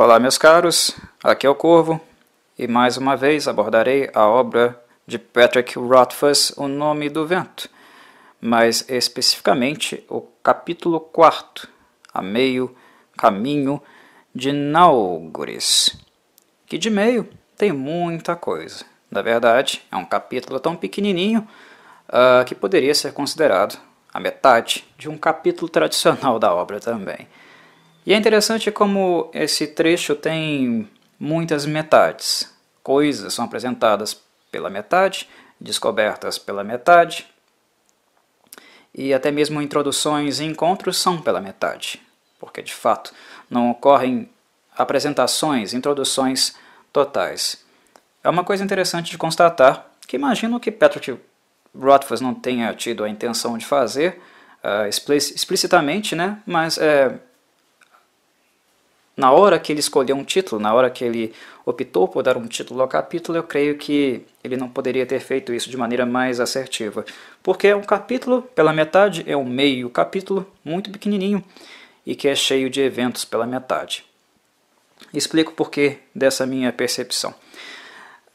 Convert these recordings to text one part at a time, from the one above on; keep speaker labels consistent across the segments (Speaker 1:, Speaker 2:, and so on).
Speaker 1: Olá, meus caros, aqui é o Corvo e mais uma vez abordarei a obra de Patrick Rothfuss, O Nome do Vento, mas especificamente o capítulo 4, A Meio Caminho de Naugures, que de meio tem muita coisa. Na verdade, é um capítulo tão pequenininho uh, que poderia ser considerado a metade de um capítulo tradicional da obra também. E é interessante como esse trecho tem muitas metades. Coisas são apresentadas pela metade, descobertas pela metade, e até mesmo introduções e encontros são pela metade, porque de fato não ocorrem apresentações, introduções totais. É uma coisa interessante de constatar que imagino que Patrick Rothfuss não tenha tido a intenção de fazer uh, explicitamente, né? mas é, na hora que ele escolheu um título, na hora que ele optou por dar um título ao capítulo, eu creio que ele não poderia ter feito isso de maneira mais assertiva. Porque é um capítulo pela metade, é um meio capítulo muito pequenininho e que é cheio de eventos pela metade. Explico por que dessa minha percepção.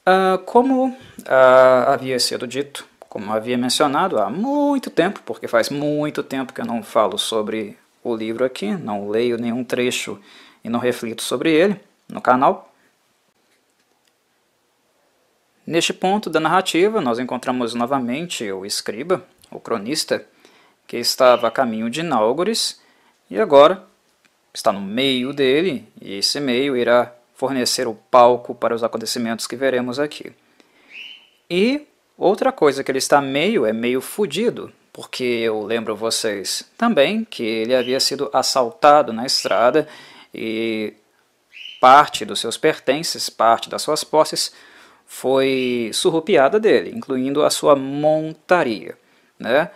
Speaker 1: Ah, como ah, havia sido dito, como havia mencionado há muito tempo, porque faz muito tempo que eu não falo sobre o livro aqui, não leio nenhum trecho e não reflito sobre ele no canal. Neste ponto da narrativa, nós encontramos novamente o escriba, o cronista, que estava a caminho de Náugores e agora está no meio dele, e esse meio irá fornecer o palco para os acontecimentos que veremos aqui. E outra coisa que ele está meio é meio fudido, porque eu lembro vocês também que ele havia sido assaltado na estrada e parte dos seus pertences, parte das suas posses, foi surrupiada dele, incluindo a sua montaria. Né?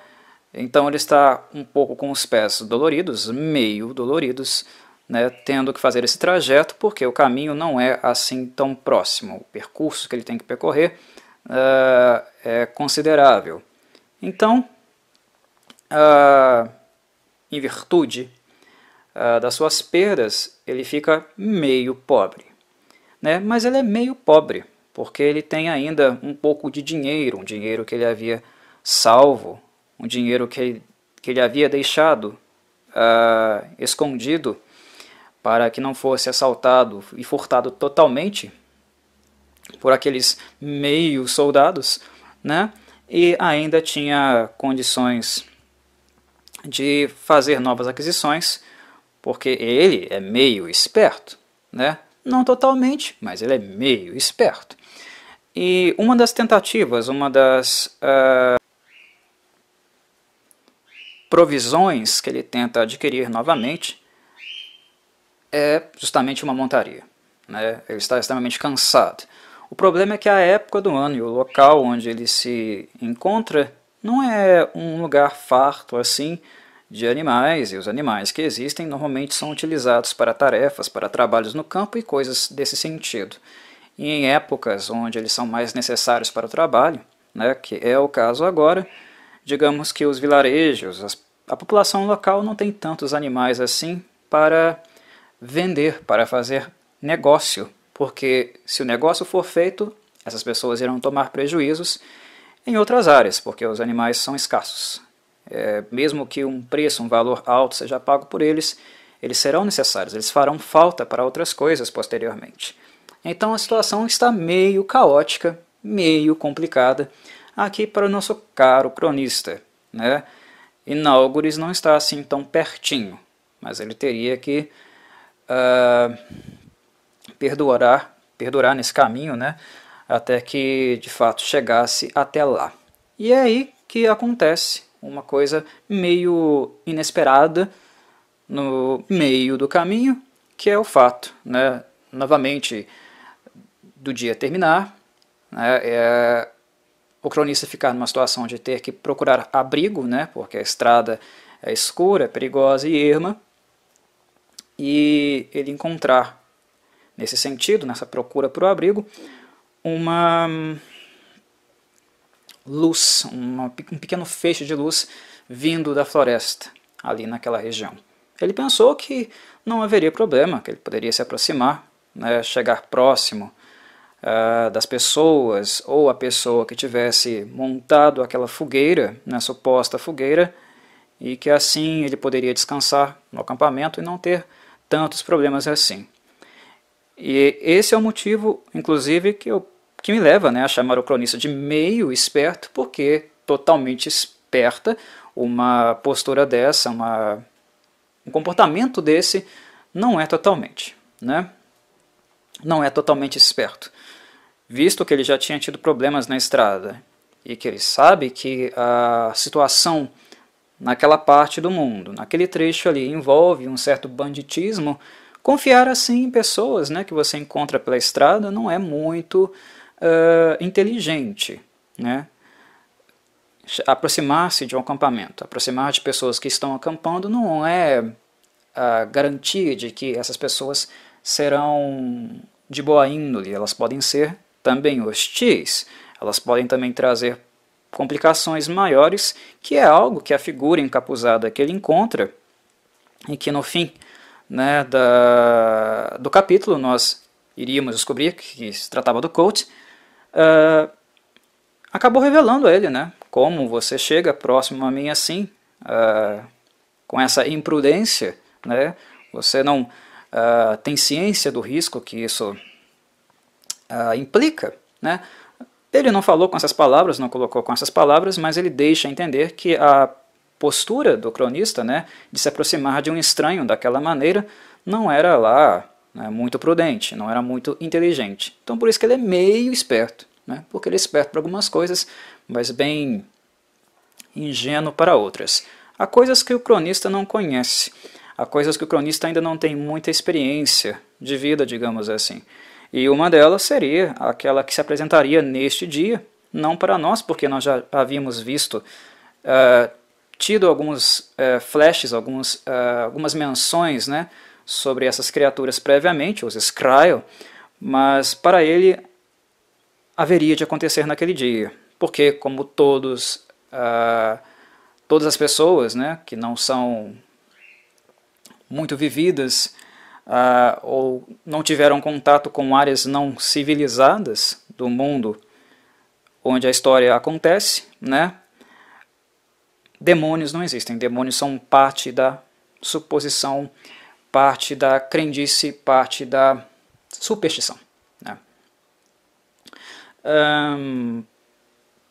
Speaker 1: Então ele está um pouco com os pés doloridos, meio doloridos, né, tendo que fazer esse trajeto, porque o caminho não é assim tão próximo. O percurso que ele tem que percorrer uh, é considerável. Então, uh, em virtude ah, das suas perdas, ele fica meio pobre. Né? Mas ele é meio pobre, porque ele tem ainda um pouco de dinheiro, um dinheiro que ele havia salvo, um dinheiro que, ele, que ele havia deixado ah, escondido para que não fosse assaltado e furtado totalmente por aqueles meio soldados, né? E ainda tinha condições de fazer novas aquisições porque ele é meio esperto, né? Não totalmente, mas ele é meio esperto. E uma das tentativas, uma das uh, provisões que ele tenta adquirir novamente é justamente uma montaria. Né? Ele está extremamente cansado. O problema é que a época do ano e o local onde ele se encontra não é um lugar farto assim de animais, e os animais que existem normalmente são utilizados para tarefas, para trabalhos no campo e coisas desse sentido. E em épocas onde eles são mais necessários para o trabalho, né, que é o caso agora, digamos que os vilarejos, as, a população local não tem tantos animais assim para vender, para fazer negócio, porque se o negócio for feito, essas pessoas irão tomar prejuízos em outras áreas, porque os animais são escassos é, mesmo que um preço, um valor alto seja pago por eles, eles serão necessários, eles farão falta para outras coisas posteriormente. Então a situação está meio caótica, meio complicada aqui para o nosso caro cronista. Né? Inaugures não está assim tão pertinho, mas ele teria que uh, perdurar, perdurar nesse caminho né? até que de fato chegasse até lá. E é aí que acontece uma coisa meio inesperada no meio do caminho, que é o fato, né, novamente, do dia terminar, né, é, o cronista ficar numa situação de ter que procurar abrigo, né, porque a estrada é escura, é perigosa e erma, e ele encontrar, nesse sentido, nessa procura por abrigo, uma luz, uma, um pequeno feixe de luz vindo da floresta ali naquela região. Ele pensou que não haveria problema, que ele poderia se aproximar, né, chegar próximo uh, das pessoas ou a pessoa que tivesse montado aquela fogueira, né, suposta fogueira, e que assim ele poderia descansar no acampamento e não ter tantos problemas assim. E esse é o motivo, inclusive, que eu que me leva né, a chamar o cronista de meio esperto, porque totalmente esperta, uma postura dessa, uma, um comportamento desse, não é totalmente. Né? Não é totalmente esperto. Visto que ele já tinha tido problemas na estrada e que ele sabe que a situação naquela parte do mundo, naquele trecho ali, envolve um certo banditismo, confiar assim em pessoas né, que você encontra pela estrada não é muito uh, inteligente, né? Aproximar-se de um acampamento, aproximar de pessoas que estão acampando não é a garantia de que essas pessoas serão de boa índole, elas podem ser também hostis, elas podem também trazer complicações maiores, que é algo que a figura encapuzada que ele encontra e que no fim né, da, do capítulo nós iríamos descobrir que se tratava do coach, uh, acabou revelando a ele, né? Como você chega próximo a mim assim, uh, com essa imprudência, né? Você não uh, tem ciência do risco que isso implica, né? Ele não falou com essas palavras, não colocou com essas palavras, mas ele deixa entender que a postura do cronista, né, de se aproximar de um estranho daquela maneira, não era lá né, muito prudente, não era muito inteligente. Então por isso que ele é meio esperto, né, porque ele é esperto para algumas coisas, mas bem ingênuo para outras. Há coisas que o cronista não conhece, há coisas que o cronista ainda não tem muita experiência de vida, digamos assim. E uma delas seria aquela que se apresentaria neste dia, não para nós, porque nós já havíamos visto, uh, tido alguns uh, flashes, alguns, uh, algumas menções, né? sobre essas criaturas previamente, os Skryl, mas para ele haveria de acontecer naquele dia, porque como todos ah, todas as pessoas, né, que não são muito vividas ah, ou não tiveram contato com áreas não civilizadas do mundo onde a história acontece, né? Demônios não existem, demônios são parte da suposição parte da crendice, parte da superstição. Né? Um,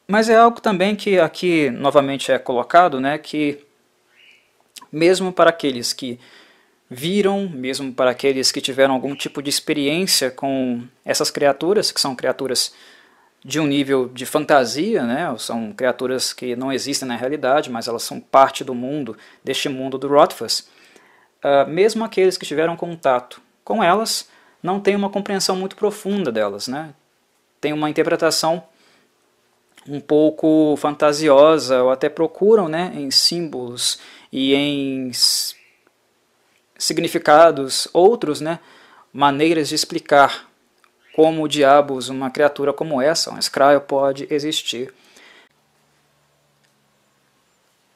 Speaker 1: mas é algo também que aqui novamente é colocado, né, que mesmo para aqueles que viram, mesmo para aqueles que tiveram algum tipo de experiência com essas criaturas, que são criaturas de um nível de fantasia, né? são criaturas que não existem na realidade, mas elas são parte do mundo, deste mundo do Rothfuss. Ah, mesmo aqueles que tiveram contato com elas não têm uma compreensão muito profunda delas, né? Tem uma interpretação um pouco fantasiosa ou até procuram, né, em símbolos e em significados outros, né, maneiras de explicar como diabos uma criatura como essa, um escraio, pode existir.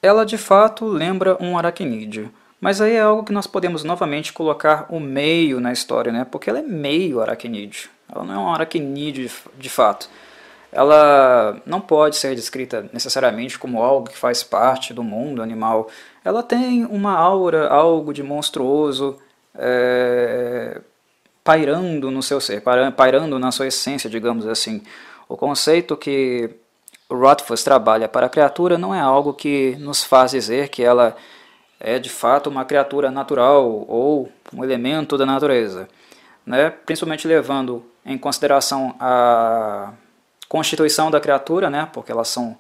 Speaker 1: Ela de fato lembra um aracnídeo, mas aí é algo que nós podemos novamente colocar o meio na história, né? porque ela é meio aracnídeo. Ela não é um aracnídeo de fato. Ela não pode ser descrita necessariamente como algo que faz parte do mundo animal. Ela tem uma aura, algo de monstruoso, é, pairando no seu ser, pairando na sua essência, digamos assim. O conceito que Rothfuss trabalha para a criatura não é algo que nos faz dizer que ela é de fato uma criatura natural ou um elemento da natureza, né? principalmente levando em consideração a constituição da criatura, né? porque elas são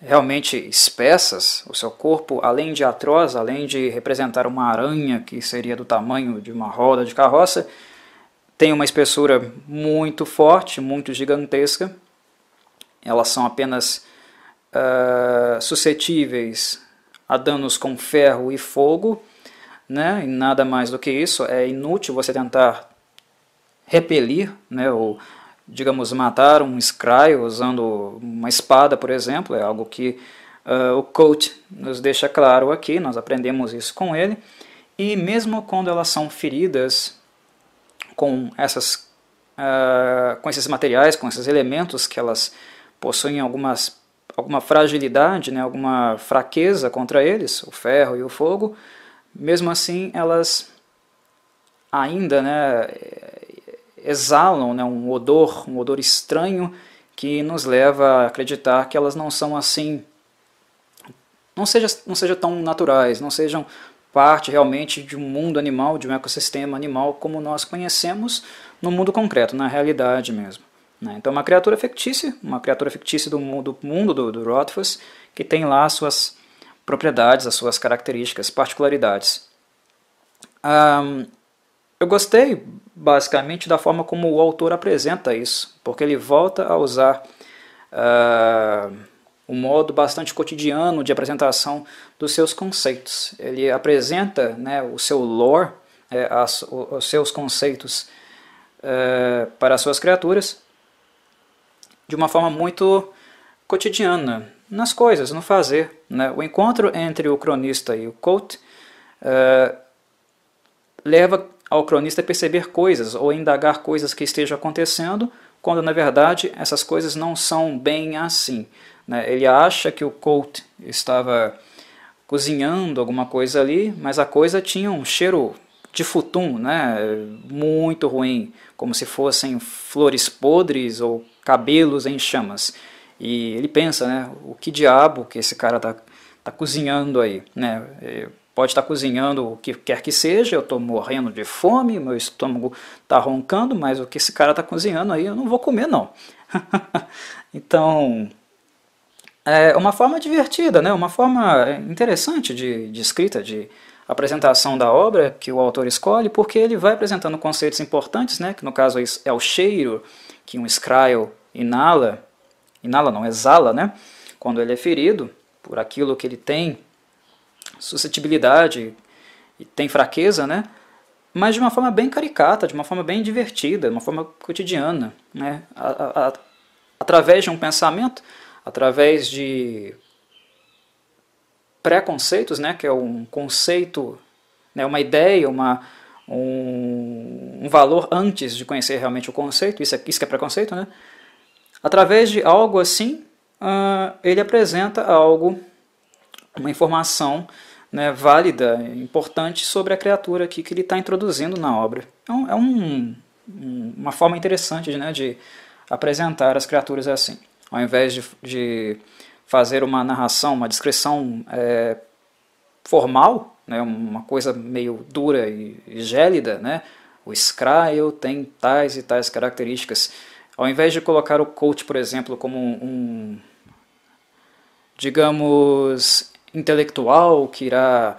Speaker 1: realmente espessas, o seu corpo, além de atroz, além de representar uma aranha que seria do tamanho de uma roda de carroça, tem uma espessura muito forte, muito gigantesca. Elas são apenas uh, suscetíveis a danos com ferro e fogo, né? E nada mais do que isso. É inútil você tentar repelir, né? Ou, digamos, matar um Scry usando uma espada, por exemplo. É algo que uh, o coach nos deixa claro aqui. Nós aprendemos isso com ele. E mesmo quando elas são feridas com essas uh, com esses materiais, com esses elementos que elas possuem algumas alguma fragilidade, né, alguma fraqueza contra eles, o ferro e o fogo, mesmo assim elas ainda né, exalam né, um odor, um odor estranho que nos leva a acreditar que elas não são assim, não seja, não seja tão naturais, não sejam parte realmente de um mundo animal, de um ecossistema animal como nós conhecemos no mundo concreto, na realidade mesmo. Né? Então, uma criatura fictícia, uma criatura fictícia do mundo, do mundo do, do Rothfuss, que tem lá as suas propriedades, as suas características, particularidades. Um, eu gostei basicamente da forma como o autor apresenta isso, porque ele volta a usar uh, ah, um modo bastante cotidiano de apresentação dos seus conceitos. Ele apresenta né, o seu lore, é, as, os seus conceitos uh, para as suas criaturas, de uma forma muito cotidiana, nas coisas, no fazer. Né? O encontro entre o cronista e o Colt uh, eh, leva ao cronista a perceber coisas ou indagar coisas que estejam acontecendo, quando na verdade essas coisas não são bem assim. Né? Ele acha que o Colt estava cozinhando alguma coisa ali, mas a coisa tinha um cheiro de futum, né? muito ruim, como se fossem flores podres ou cabelos em chamas. E ele pensa, né, o que diabo que esse cara tá, tá cozinhando aí, né? É, pode estar tá cozinhando o que quer que seja, eu estou morrendo de fome, meu estômago tá roncando, mas o que esse cara tá cozinhando aí eu não vou comer não. então, é uma forma divertida, né? uma forma interessante de, de escrita, de, apresentação da obra que o autor escolhe, porque ele vai apresentando conceitos importantes, né, que no caso é, é o cheiro que um scryo inala, inala não, exala, né, quando ele é ferido por aquilo que ele tem suscetibilidade e tem fraqueza, né, mas de uma forma bem caricata, de uma forma bem divertida, de uma forma cotidiana, né, a, a, a, através de um pensamento, através de preconceitos, né, que é um conceito, né, uma ideia, uma, um, um valor antes de conhecer realmente o conceito, isso, é, isso que é preconceito, né? Através de algo assim, uh, ele apresenta algo, uma informação né, válida, importante sobre a criatura aqui que ele está introduzindo na obra. Então, é, um, é um, uma forma interessante de, né, de apresentar as criaturas assim, ao invés de, de fazer uma narração, uma descrição é, formal, né, uma coisa meio dura e, e gélida, né, o Scryo tem tais e tais características. Ao invés de colocar o coach, por exemplo, como um, digamos, intelectual que irá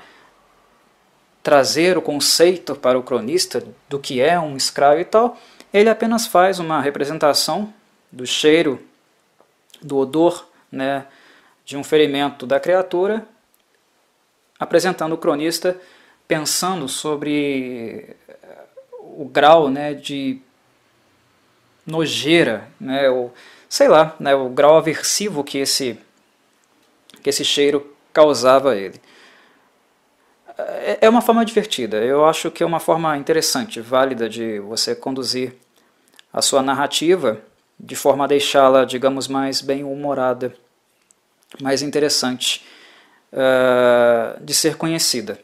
Speaker 1: trazer o conceito para o cronista do que é um escravo e tal, ele apenas faz uma representação do cheiro, do odor né, de um ferimento da criatura, apresentando o cronista pensando sobre eh, o grau né, de nojeira, né, ou sei lá, né, o grau aversivo que esse, que esse cheiro causava a ele. É, é uma forma divertida, eu acho que é uma forma interessante, válida de você conduzir a sua narrativa de forma a deixá-la, digamos, mais bem humorada mais interessante uh, de ser conhecida.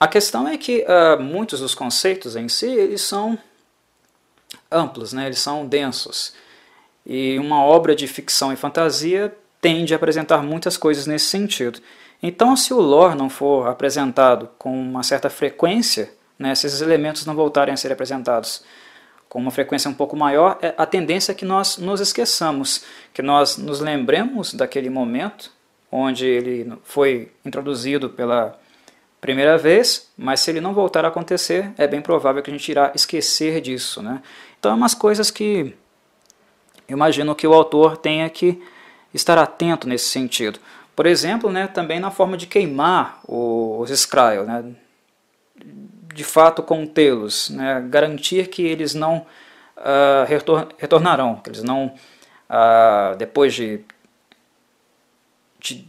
Speaker 1: A questão é que uh, muitos dos conceitos em si eles são amplos, né? eles são densos. E uma obra de ficção e fantasia tende a apresentar muitas coisas nesse sentido. Então, se o lore não for apresentado com uma certa frequência, né, se esses elementos não voltarem a ser apresentados com uma frequência um pouco maior, é a tendência é que nós nos esqueçamos, que nós nos lembremos daquele momento onde ele foi introduzido pela primeira vez, mas se ele não voltar a acontecer, é bem provável que a gente irá esquecer disso. Né? Então, é umas coisas que eu imagino que o autor tenha que estar atento nesse sentido. Por exemplo, né, também na forma de queimar os Skryle, né? de fato contê-los, né? garantir que eles não uh, ah, retor retornarão, que eles não, uh, depois de, de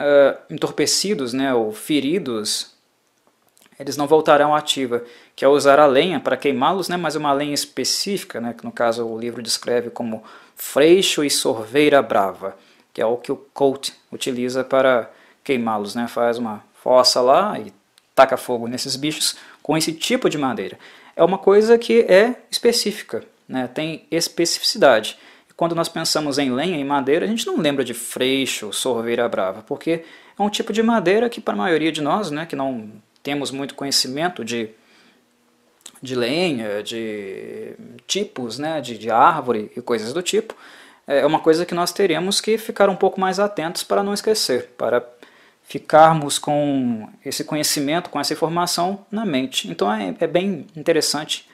Speaker 1: uh, entorpecidos né, ou feridos, eles não voltarão à ativa, que é usar a lenha para queimá-los, né, mas uma lenha específica, né, que no caso o livro descreve como freixo e sorveira brava, que é o que o Colt utiliza para queimá-los, né, faz uma fossa lá e taca fogo nesses bichos com esse tipo de madeira. É uma coisa que é específica, né? tem especificidade. quando nós pensamos em lenha e madeira, a gente não lembra de freixo, sorveira brava, porque é um tipo de madeira que para a maioria de nós, né, que não temos muito conhecimento de, de lenha, de tipos né, de, de árvore e coisas do tipo, é uma coisa que nós teremos que ficar um pouco mais atentos para não esquecer, para ficarmos com esse conhecimento, com essa informação na mente. Então é, é bem interessante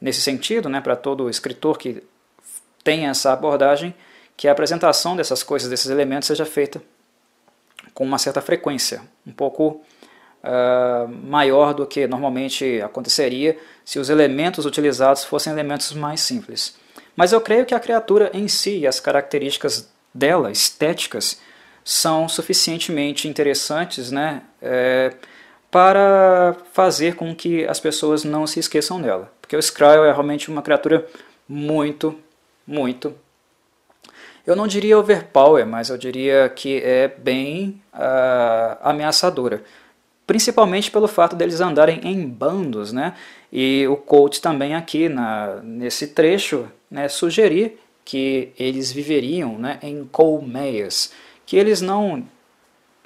Speaker 1: nesse sentido, né, para todo escritor que tem essa abordagem, que a apresentação dessas coisas, desses elementos, seja feita com uma certa frequência, um pouco uh, maior do que normalmente aconteceria se os elementos utilizados fossem elementos mais simples. Mas eu creio que a criatura em si e as características dela, estéticas, são suficientemente interessantes né, é, para fazer com que as pessoas não se esqueçam dela. Porque o Skrull é realmente uma criatura muito, muito. Eu não diria overpower, mas eu diria que é bem uh, ameaçadora. Principalmente pelo fato deles andarem em bandos, né? E o Colt também aqui na, nesse trecho né, sugerir que eles viveriam né, em colmeias que eles não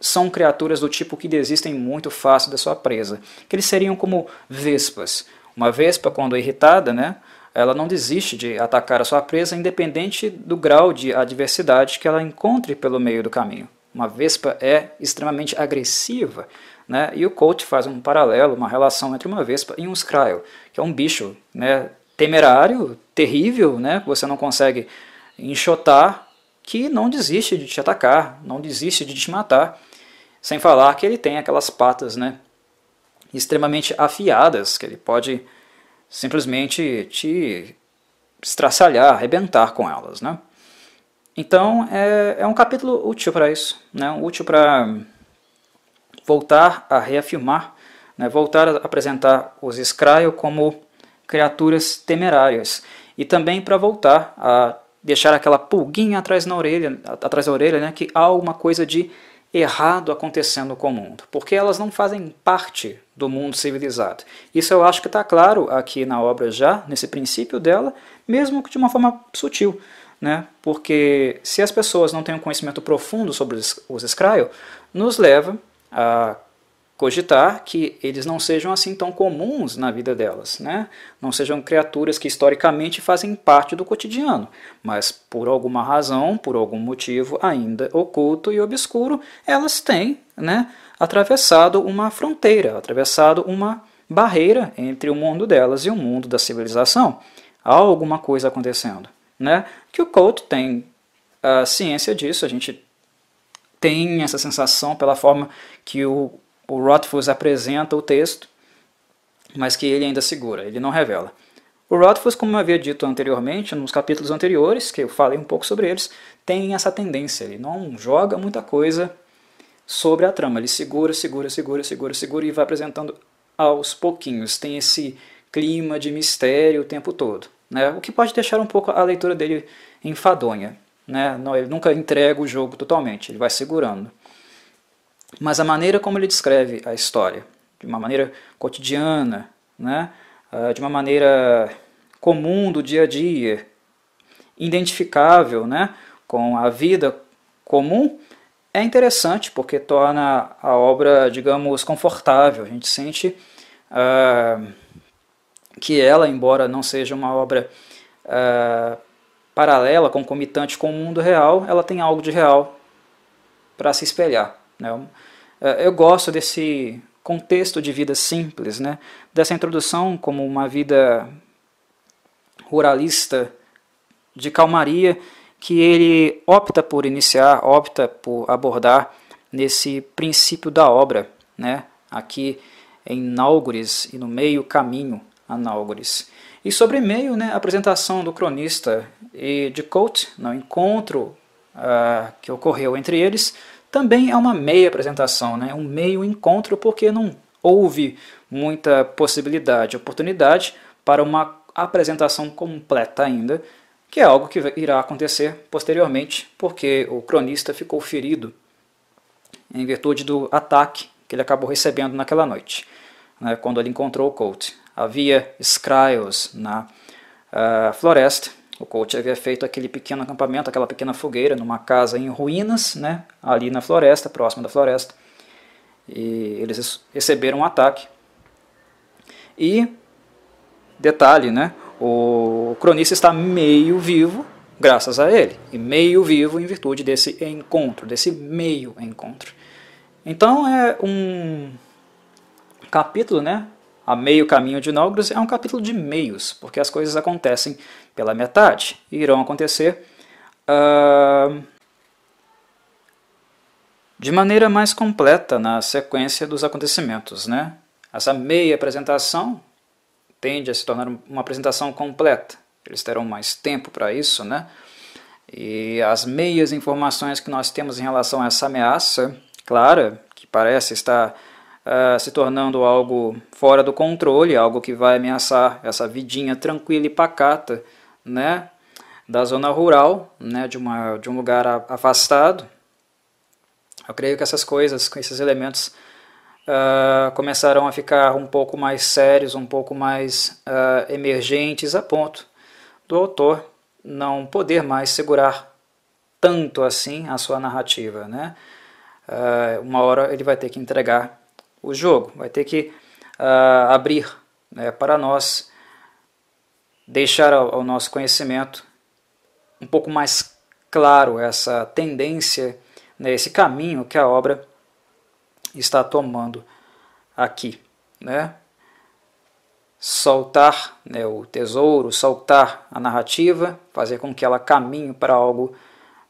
Speaker 1: são criaturas do tipo que desistem muito fácil da sua presa, que eles seriam como vespas. Uma vespa, quando é irritada, né, ela não desiste de atacar a sua presa, independente do grau de adversidade que ela encontre pelo meio do caminho. Uma vespa é extremamente agressiva, né? e o coach faz um paralelo, uma relação entre uma vespa e um scryo, que é um bicho né, temerário, terrível, né? você não consegue enxotar, que não desiste de te atacar, não desiste de te matar, sem falar que ele tem aquelas patas né, extremamente afiadas, que ele pode simplesmente te estraçalhar, arrebentar com elas. Né? Então é, é um capítulo útil para isso, né? útil para voltar a reafirmar, né? voltar a apresentar os Scryo como criaturas temerárias e também para voltar a deixar aquela pulguinha atrás, na orelha, atrás da orelha, né, que há alguma coisa de errado acontecendo com o mundo, porque elas não fazem parte do mundo civilizado. Isso eu acho que está claro aqui na obra já, nesse princípio dela, mesmo que de uma forma sutil. Né? Porque se as pessoas não têm um conhecimento profundo sobre os Scryo, nos leva a cogitar que eles não sejam assim tão comuns na vida delas, né? não sejam criaturas que historicamente fazem parte do cotidiano, mas por alguma razão, por algum motivo ainda oculto e obscuro, elas têm né, atravessado uma fronteira, atravessado uma barreira entre o mundo delas e o mundo da civilização. Há alguma coisa acontecendo, né? que o Couto tem a ah, ciência disso, a gente tem essa sensação pela forma que o o Rothfuss apresenta o texto, mas que ele ainda segura, ele não revela. O Rothfuss, como eu havia dito anteriormente, nos capítulos anteriores, que eu falei um pouco sobre eles, tem essa tendência, ele não joga muita coisa sobre a trama, ele segura, segura, segura, segura, segura e vai apresentando aos pouquinhos. Tem esse clima de mistério o tempo todo, né? o que pode deixar um pouco a leitura dele enfadonha. Né? Não, ele nunca entrega o jogo totalmente, ele vai segurando. Mas a maneira como ele descreve a história, de uma maneira cotidiana, né? Ah, de uma maneira comum do dia a dia, identificável né? com a vida comum, é interessante porque torna a obra, digamos, confortável. A gente sente ah, que ela, embora não seja uma obra ah, paralela, concomitante com o mundo real, ela tem algo de real para se espelhar. Né? Eh, eu gosto desse contexto de vida simples, né? dessa introdução como uma vida ruralista de calmaria que ele opta por iniciar, opta por abordar nesse princípio da obra, né? aqui em Náugures e no meio caminho a Náugures. E sobre meio, né, a apresentação do cronista e de Colt no né, encontro uh, que ocorreu entre eles, também é uma meia apresentação, né? um meio encontro, porque não houve muita possibilidade, oportunidade para uma apresentação completa ainda, que é algo que irá acontecer posteriormente, porque o cronista ficou ferido em virtude do ataque que ele acabou recebendo naquela noite, né, quando ele encontrou o Colt. Havia Scryos na uh, floresta o coach havia feito aquele pequeno acampamento, aquela pequena fogueira, numa casa em ruínas, né, ali na floresta, próximo da floresta. E eles receberam um ataque. E, detalhe, né, o cronista está meio vivo, graças a ele, e meio vivo em virtude desse encontro, desse meio encontro. Então é um capítulo, né, a Meio Caminho de Nogros é um capítulo de meios, porque as coisas acontecem pela metade e irão acontecer uh, de maneira mais completa na sequência dos acontecimentos. Né? Essa meia apresentação tende a se tornar uma apresentação completa. Eles terão mais tempo para isso, né? E as meias informações que nós temos em relação a essa ameaça clara, que parece estar uh, se tornando algo fora do controle, algo que vai ameaçar essa vidinha tranquila e pacata né, da zona rural, né, de, uma, de um lugar afastado. Eu creio que essas coisas, com esses elementos uh, ah, começarão a ficar um pouco mais sérios, um pouco mais uh, emergentes, a ponto do autor não poder mais segurar tanto assim a sua narrativa. Né? Uh, uma hora ele vai ter que entregar o jogo, vai ter que uh, abrir né, para nós, deixar ao, ao nosso conhecimento um pouco mais claro essa tendência, né, esse caminho que a obra está tomando aqui. Né? Soltar né, o tesouro, soltar a narrativa, fazer com que ela caminhe para algo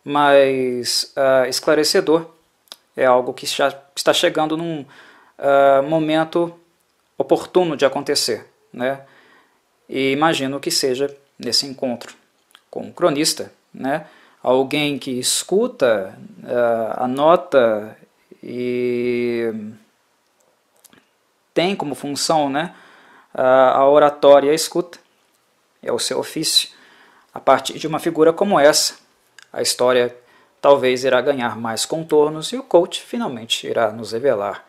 Speaker 1: mais uh, esclarecedor, é algo que já está chegando num, ah, momento oportuno de acontecer. Né? E imagino que seja nesse encontro com o um cronista, né? alguém que escuta, uh, anota e tem como função né, ah, a oratória e a escuta, é o seu ofício. A partir de uma figura como essa, a história talvez irá ganhar mais contornos e o coach finalmente irá nos revelar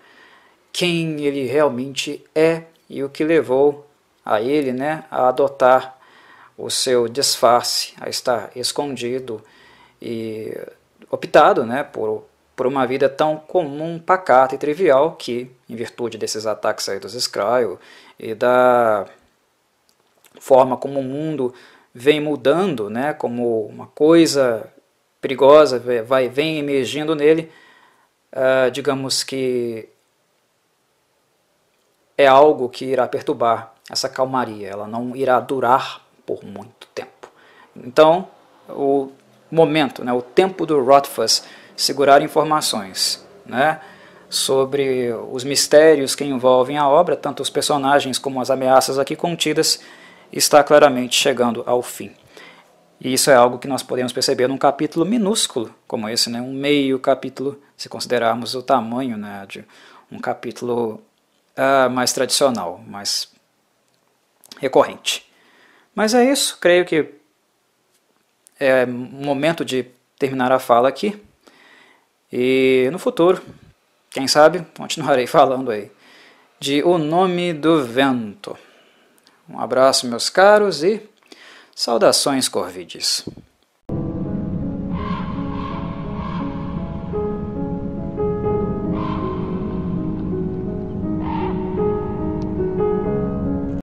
Speaker 1: quem ele realmente é e o que levou a ele né, a adotar o seu disfarce, a estar escondido e optado né, por, por uma vida tão comum, pacata e trivial que, em virtude desses ataques aí dos Skryl e da forma como o mundo vem mudando, né, como uma coisa perigosa vai vem emergindo nele, uh, digamos que é algo que irá perturbar essa calmaria, ela não irá durar por muito tempo. Então, o momento, né, o tempo do Rothfuss segurar informações né, sobre os mistérios que envolvem a obra, tanto os personagens como as ameaças aqui contidas, está claramente chegando ao fim. E isso é algo que nós podemos perceber num capítulo minúsculo como esse, né, um meio capítulo, se considerarmos o tamanho né, de um capítulo uh, mais tradicional, mais recorrente. Mas é isso, creio que é momento de terminar a fala aqui. E no futuro, quem sabe, continuarei falando aí de O Nome do Vento. Um abraço, meus caros, e saudações, Corvides.